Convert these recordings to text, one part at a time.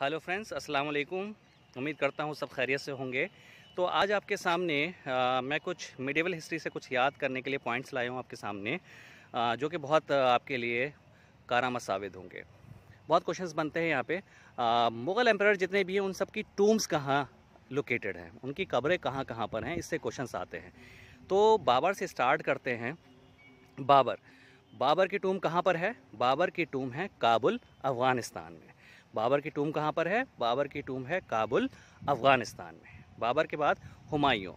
hello friends अस्सलाम वालेकुम उम्मीद करता हूँ सब खैरियत से होंगे तो आज आपके सामने आ, मैं कुछ मिडिवल हिस्ट्री से कुछ याद करने के लिए पॉइंट्स लाया हूँ आपके सामने आ, जो कि बहुत आपके लिए कारामा साबित होंगे बहुत क्वेश्चंस बनते हैं यहाँ पे आ, मुग़ल एम्पर जितने भी हैं उन सब की टूम्स कहाँ लोकेटेड हैं उनकी कब्रें कहाँ कहाँ पर हैं इससे क्वेश्चन आते हैं तो बाबर से स्टार्ट करते हैं बाबर बाबर की टूम कहाँ पर है बाबर की टूम है काबुल अफ़गानिस्तान में बाबर की टूम कहाँ पर है बाबर की टूम है काबुल अफ़गानिस्तान में बाबर के बाद हुमायूं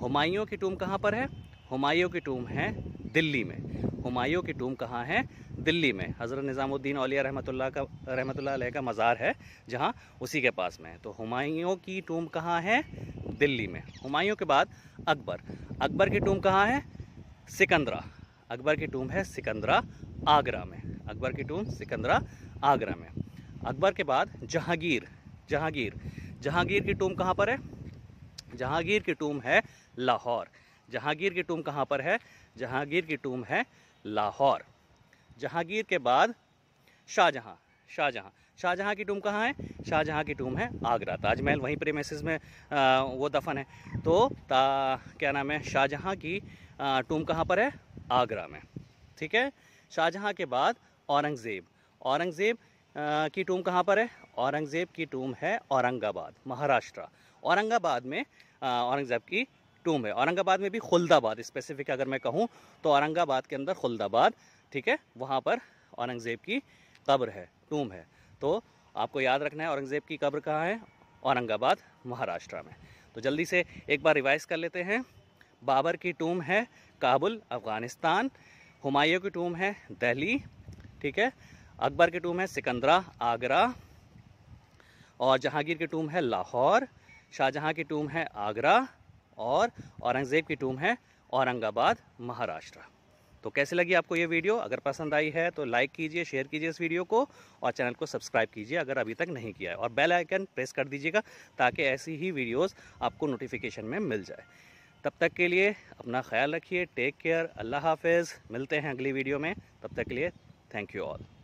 हुमायूं की टूम कहाँ पर है हुमायूं की टूम है दिल्ली में हुमायूं की टूम कहाँ है दिल्ली में हज़रत निज़ामुद्दीन अलिया रहमतुल्लाह का रहमतुल्लाह का मज़ार है जहाँ उसी के पास में है तो हुमायूं की टूम कहाँ है दिल्ली में हुमायूं के बाद अकबर अकबर की टूम कहाँ है सिकंदरा अकबर की टूम है सिकंदरा आगरा में अकबर की टूम सिकंदरा आगरा में अकबर के बाद जहांगीर जहांगीर जहांगीर की टूम कहाँ पर है जहांगीर की टूम है लाहौर जहांगीर की टूम कहाँ पर है जहांगीर की टूम है लाहौर जहांगीर के बाद शाहजहाँ शाहजहाँ शाहजहाँ की टूम कहाँ है शाहजहाँ की टूम है आगरा ताजमहल वहीं प्रेमेसिस में आ, वो दफन है तो ता क्या नाम है शाहजहाँ की टूम कहाँ पर है आगरा में ठीक है शाहजहाँ के बाद औरंगज़ेब औरंगज़ेब की टूम कहाँ पर है औरंगज़ेब की टूम है औरंगाबाद महाराष्ट्र औरंगाबाद में औरंगज़ेब की टूम है औरंगाबाद में भी खुलदाबाद स्पेसिफिक अगर मैं कहूँ तो औरंगाबाद के अंदर खुलदाबाद ठीक है वहाँ पर औरंगज़ेब की कब्र है टूम है तो आपको याद रखना है औरंगज़ेब की कब्र कहाँ है औरंगाबाद महाराष्ट्र में तो जल्दी से एक बार रिवाइज कर लेते हैं बाबर की टूम है काबुल अफ़गानिस्तान हुमायूं की टूम है दिल्ली ठीक है अकबर की टूम है सिकंदरा आगरा और जहांगीर की टूम है लाहौर शाहजहां की टूम है आगरा और औरंगज़ेब की टूम है औरंगाबाद महाराष्ट्र तो कैसे लगी आपको ये वीडियो अगर पसंद आई है तो लाइक कीजिए शेयर कीजिए इस वीडियो को और चैनल को सब्सक्राइब कीजिए अगर अभी तक नहीं किया है और बेल आइकन प्रेस कर दीजिएगा ताकि ऐसी ही वीडियोस आपको नोटिफिकेशन में मिल जाए तब तक के लिए अपना ख्याल रखिए टेक केयर अल्लाह हाफिज़ मिलते हैं अगली वीडियो में तब तक के लिए थैंक यू ऑल